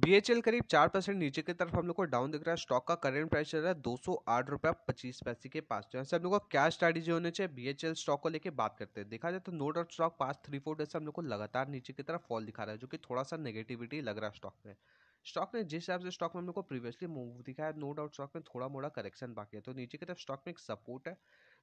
B H L करीब चार percent नीचे की तरफ हम लोग को डाउन दिख रहा है स्टॉक का करंट प्राइस चल रहा है दो सौ आठ रुपया पच्चीस पैसे के पास जो तो है हम लोग को क्या स्ट्रैटेजी होने चाहिए बी एच एल स्टॉक को लेकर बात करते हैं देखा जाए तो no doubt stock pass three four days से हम लोग को लगातार नीचे की तरफ फॉल दिखा रहा है जो कि थोड़ा सा नेगेटिविटी लग रहा है स्टॉक में स्टॉक ने जिस हिसाब से स्टॉक में हम लोग को प्रीवियसली मूव दिखा है नो डाउट स्टॉक में थोड़ा मोड़ा करेक्शन बाकी है तो नीचे की तरफ स्टॉक में एक सपोर्ट है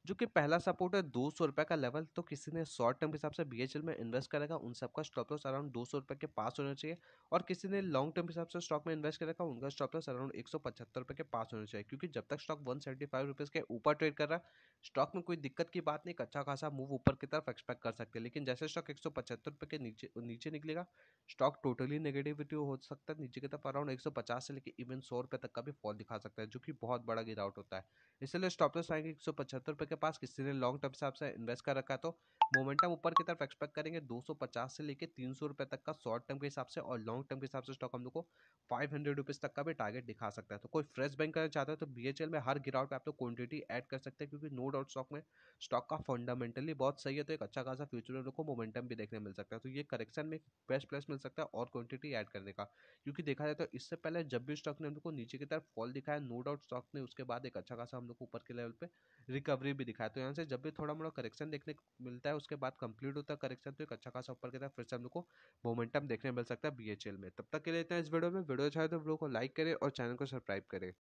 जो कि पहला सपोर्ट है दो सौ रुपये का लेवल तो किसी ने शॉर्ट टर्म के हिसाब से बी में इन्वेस्ट करेगा उन सबका स्टॉप लॉस अराउंड दो सौ रुपये के पास होना चाहिए और किसी ने लॉन्ग टर्म के हिसाब से स्टॉक में इन्वेस्ट करेगा उनका स्टॉप लॉस अराउंड एक सौ पचहत्तर रुपये के पास होना चाहिए क्योंकि जब तक stock one seventy five rupees के ऊपर ट्रेड कर रहा है स्टॉक में कोई दिक्कत की बात नहीं एक अच्छा खासा मूव ऊपर की तरफ एक्सपेक्ट कर सकते हैं लेकिन जैसे स्टॉक एक सौ पचहत्तर रुपये के नीचे नीचे निकलेगा स्टॉक टोटली नेगेटिविटी हो सकता है नीचे की तरफ अराउंड एक सौ पचास से लेकर इवन सौ रुपये तक का भी फॉल दिखा सकता है जो कि बहुत बड़ा गिरावट होता है इसलिए स्टॉप लॉस आएंगे एक सौ पचहत्तर के पास किसी ने लॉन्ग टर्म हिसाब से इन्वेस्ट कर रखा तो मोमेंटम ऊपर की तरफ एक्सपेक्ट करेंगे 250 से लेकर तीन सौ तक का शॉर्ट टर्म के हिसाब से और लॉन्ग टर्म के हिसाब से स्टॉक हम लोग को फाइव हंड्रेड रुपीज़ तक का भी टारगेट दिखा सकता है तो कोई फ्रेश बैंक करना चाहता है तो बी में हर गिरावट पर आप लोग क्वान्टिटी एड कर सकते हैं क्योंकि नो डाउट स्टॉक में स्टॉक का फंडामेंटली बहुत सही है तो एक अच्छा खासा फ्यूचर में लोग को मोमेंटम भी देखने मिल सकता है तो ये करेक्शन में बेस्ट प्लेस मिल सकता है और क्वान्टिटी एड करने का क्योंकि देखा जाए तो इससे पहले जब भी स्टॉक ने हम लोग को नीचे की तरफ फॉल दिखाया नो डाउट स्टॉक ने उसके बाद एक अच्छा खासा हम लोग को ऊपर के लेवल पे रिकवरी भी दिखाया तो यहाँ से जब भी थोड़ा मोड़ा करेक्शन देखने को मिलता है उसके बाद कंप्लीट होता है करेक्शन तो एक अच्छा खासा ऊपर की तरफ फिर से हम लोग को मोमेंटम देखने मिल सकता है बी में तब तक के लिए इतना इस वीडियो में वीडियो अच्छा है तो वीडियो को लाइक करें और चैनल को सब्सक्राइब करें